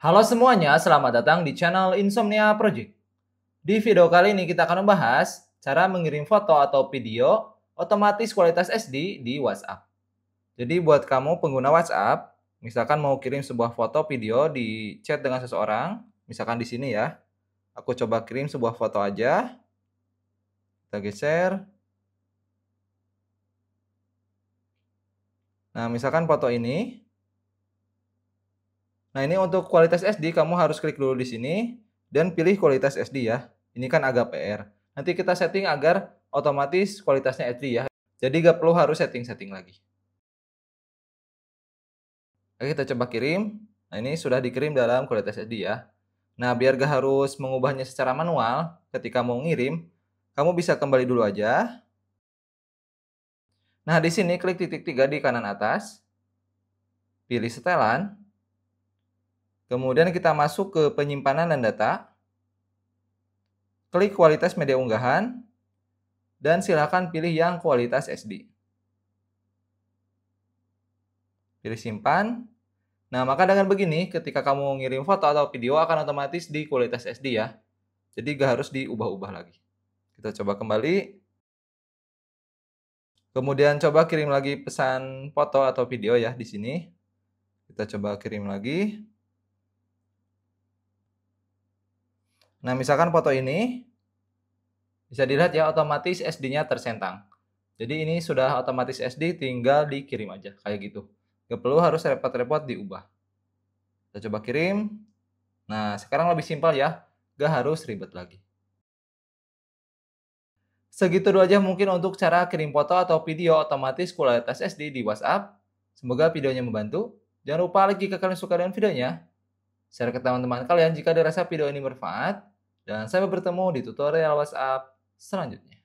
Halo semuanya, selamat datang di channel Insomnia Project. Di video kali ini kita akan membahas cara mengirim foto atau video otomatis kualitas SD di WhatsApp. Jadi buat kamu pengguna WhatsApp, misalkan mau kirim sebuah foto video di chat dengan seseorang, misalkan di sini ya. Aku coba kirim sebuah foto aja. Kita geser. Nah, misalkan foto ini Nah, ini untuk kualitas SD kamu harus klik dulu di sini dan pilih kualitas SD ya. Ini kan agak PR. Nanti kita setting agar otomatis kualitasnya SD ya. Jadi gak perlu harus setting-setting lagi. Oke, kita coba kirim. Nah, ini sudah dikirim dalam kualitas SD ya. Nah, biar gak harus mengubahnya secara manual ketika mau ngirim, kamu bisa kembali dulu aja. Nah, di sini klik titik tiga di kanan atas. Pilih setelan. Kemudian kita masuk ke penyimpanan dan data. Klik kualitas media unggahan. Dan silakan pilih yang kualitas SD. Pilih simpan. Nah, maka dengan begini, ketika kamu ngirim foto atau video akan otomatis di kualitas SD ya. Jadi gak harus diubah-ubah lagi. Kita coba kembali. Kemudian coba kirim lagi pesan foto atau video ya di sini. Kita coba kirim lagi. Nah, misalkan foto ini bisa dilihat ya otomatis SD-nya tersentang. Jadi ini sudah otomatis SD tinggal dikirim aja kayak gitu. Gak perlu harus repot-repot diubah. Kita coba kirim. Nah, sekarang lebih simpel ya. Gak harus ribet lagi. Segitu dulu aja mungkin untuk cara kirim foto atau video otomatis kualitas SD di WhatsApp. Semoga videonya membantu. Jangan lupa lagi jika kalian suka dengan videonya. Share ke teman-teman kalian jika dirasa video ini bermanfaat. Dan sampai bertemu di tutorial WhatsApp selanjutnya.